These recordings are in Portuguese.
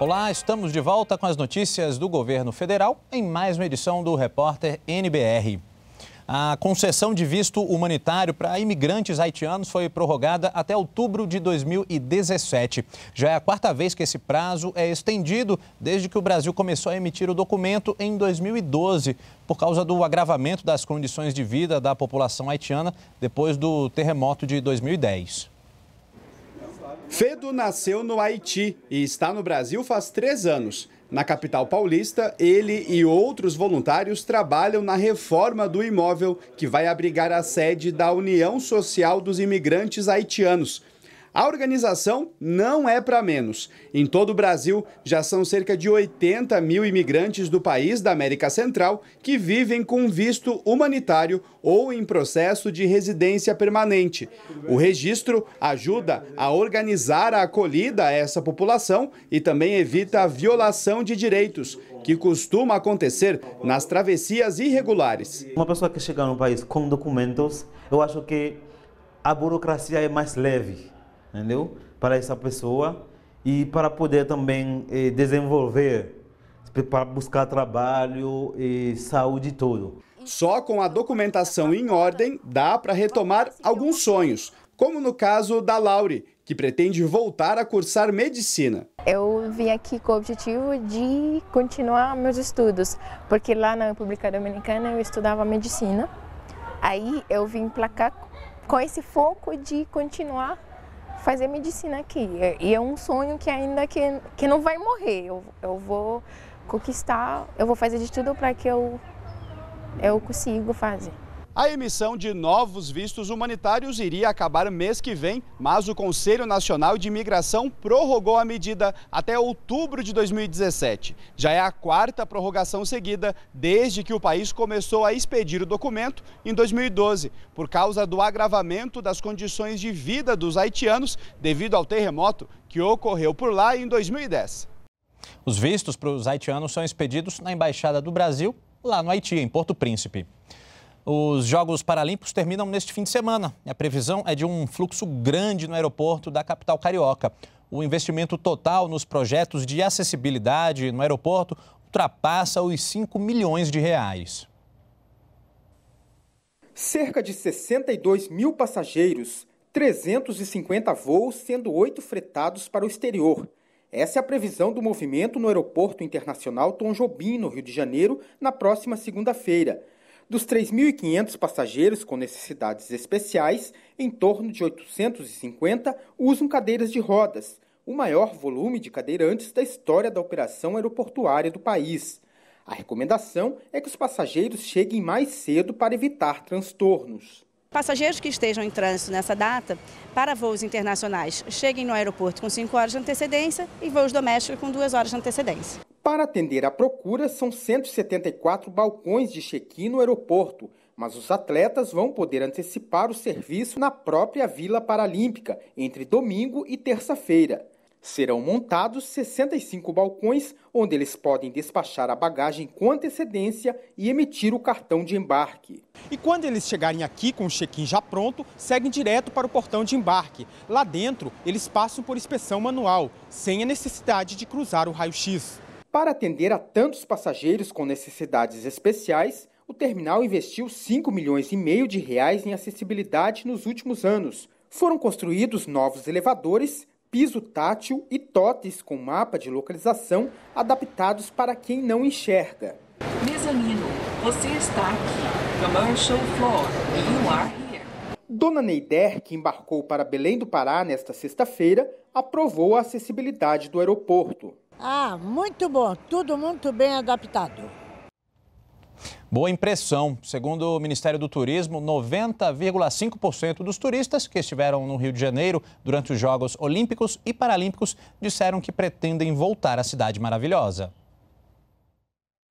Olá, estamos de volta com as notícias do governo federal em mais uma edição do Repórter NBR. A concessão de visto humanitário para imigrantes haitianos foi prorrogada até outubro de 2017. Já é a quarta vez que esse prazo é estendido desde que o Brasil começou a emitir o documento em 2012, por causa do agravamento das condições de vida da população haitiana depois do terremoto de 2010. Fedo nasceu no Haiti e está no Brasil faz três anos. Na capital paulista, ele e outros voluntários trabalham na reforma do imóvel que vai abrigar a sede da União Social dos Imigrantes Haitianos. A organização não é para menos. Em todo o Brasil, já são cerca de 80 mil imigrantes do país da América Central que vivem com visto humanitário ou em processo de residência permanente. O registro ajuda a organizar a acolhida a essa população e também evita a violação de direitos, que costuma acontecer nas travessias irregulares. Uma pessoa que chega no país com documentos, eu acho que a burocracia é mais leve entendeu? Para essa pessoa e para poder também eh, desenvolver, para buscar trabalho e saúde todo. Só com a documentação em ordem dá para retomar alguns sonhos, como no caso da Laure, que pretende voltar a cursar medicina. Eu vim aqui com o objetivo de continuar meus estudos, porque lá na República Dominicana eu estudava medicina. Aí eu vim para cá com esse foco de continuar fazer medicina aqui. É, e é um sonho que ainda que, que não vai morrer. Eu, eu vou conquistar, eu vou fazer de tudo para que eu, eu consiga fazer. A emissão de novos vistos humanitários iria acabar mês que vem, mas o Conselho Nacional de Imigração prorrogou a medida até outubro de 2017. Já é a quarta prorrogação seguida desde que o país começou a expedir o documento em 2012, por causa do agravamento das condições de vida dos haitianos devido ao terremoto que ocorreu por lá em 2010. Os vistos para os haitianos são expedidos na Embaixada do Brasil, lá no Haiti, em Porto Príncipe. Os Jogos Paralímpicos terminam neste fim de semana. A previsão é de um fluxo grande no aeroporto da capital carioca. O investimento total nos projetos de acessibilidade no aeroporto ultrapassa os 5 milhões de reais. Cerca de 62 mil passageiros, 350 voos, sendo oito fretados para o exterior. Essa é a previsão do movimento no Aeroporto Internacional Tom Jobim, no Rio de Janeiro, na próxima segunda-feira. Dos 3.500 passageiros com necessidades especiais, em torno de 850 usam cadeiras de rodas, o maior volume de cadeirantes da história da operação aeroportuária do país. A recomendação é que os passageiros cheguem mais cedo para evitar transtornos. Passageiros que estejam em trânsito nessa data, para voos internacionais, cheguem no aeroporto com 5 horas de antecedência e voos domésticos com 2 horas de antecedência. Para atender à procura, são 174 balcões de check-in no aeroporto, mas os atletas vão poder antecipar o serviço na própria Vila Paralímpica, entre domingo e terça-feira. Serão montados 65 balcões, onde eles podem despachar a bagagem com antecedência e emitir o cartão de embarque. E quando eles chegarem aqui com o check-in já pronto, seguem direto para o portão de embarque. Lá dentro, eles passam por inspeção manual, sem a necessidade de cruzar o raio-x. Para atender a tantos passageiros com necessidades especiais, o terminal investiu 5 milhões e meio de reais em acessibilidade nos últimos anos. Foram construídos novos elevadores, piso tátil e totes com mapa de localização adaptados para quem não enxerga. Mezanino, você está aqui. Commercial floor, you are here. Dona Neider, que embarcou para Belém do Pará nesta sexta-feira, aprovou a acessibilidade do aeroporto. Ah, muito bom, tudo muito bem adaptado. Boa impressão. Segundo o Ministério do Turismo, 90,5% dos turistas que estiveram no Rio de Janeiro durante os Jogos Olímpicos e Paralímpicos disseram que pretendem voltar à cidade maravilhosa.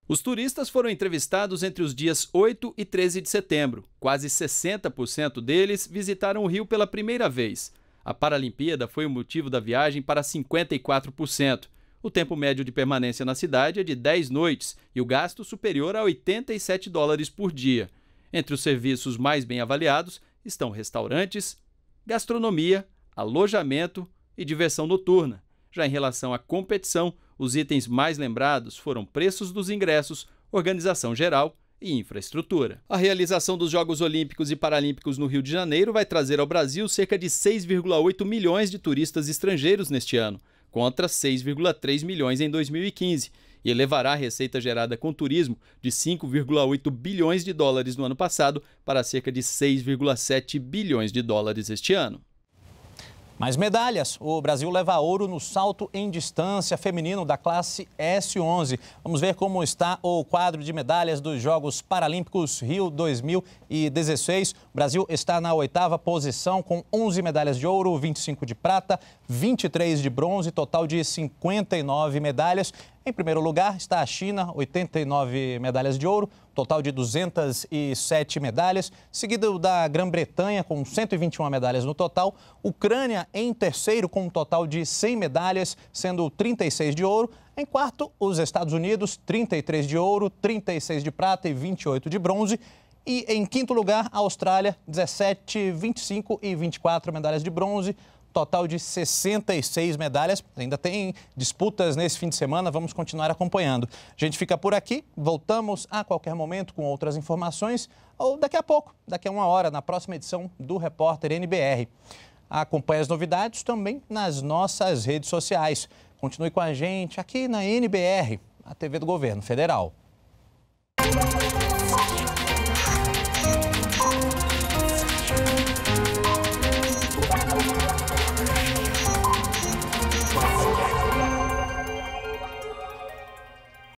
Os turistas foram entrevistados entre os dias 8 e 13 de setembro. Quase 60% deles visitaram o Rio pela primeira vez. A Paralimpíada foi o motivo da viagem para 54%. O tempo médio de permanência na cidade é de 10 noites e o gasto superior a 87 dólares por dia. Entre os serviços mais bem avaliados estão restaurantes, gastronomia, alojamento e diversão noturna. Já em relação à competição, os itens mais lembrados foram preços dos ingressos, organização geral e infraestrutura. A realização dos Jogos Olímpicos e Paralímpicos no Rio de Janeiro vai trazer ao Brasil cerca de 6,8 milhões de turistas estrangeiros neste ano contra 6,3 milhões em 2015, e elevará a receita gerada com turismo de 5,8 bilhões de dólares no ano passado para cerca de 6,7 bilhões de dólares este ano. Mais medalhas. O Brasil leva ouro no salto em distância feminino da classe S11. Vamos ver como está o quadro de medalhas dos Jogos Paralímpicos Rio 2016. O Brasil está na oitava posição com 11 medalhas de ouro, 25 de prata, 23 de bronze, total de 59 medalhas. Em primeiro lugar está a China, 89 medalhas de ouro, total de 207 medalhas, seguido da Grã-Bretanha com 121 medalhas no total, Ucrânia em terceiro com um total de 100 medalhas, sendo 36 de ouro, em quarto os Estados Unidos, 33 de ouro, 36 de prata e 28 de bronze. E em quinto lugar, a Austrália, 17, 25 e 24 medalhas de bronze total de 66 medalhas. Ainda tem disputas nesse fim de semana, vamos continuar acompanhando. A gente fica por aqui, voltamos a qualquer momento com outras informações, ou daqui a pouco, daqui a uma hora, na próxima edição do Repórter NBR. Acompanhe as novidades também nas nossas redes sociais. Continue com a gente aqui na NBR, a TV do Governo Federal.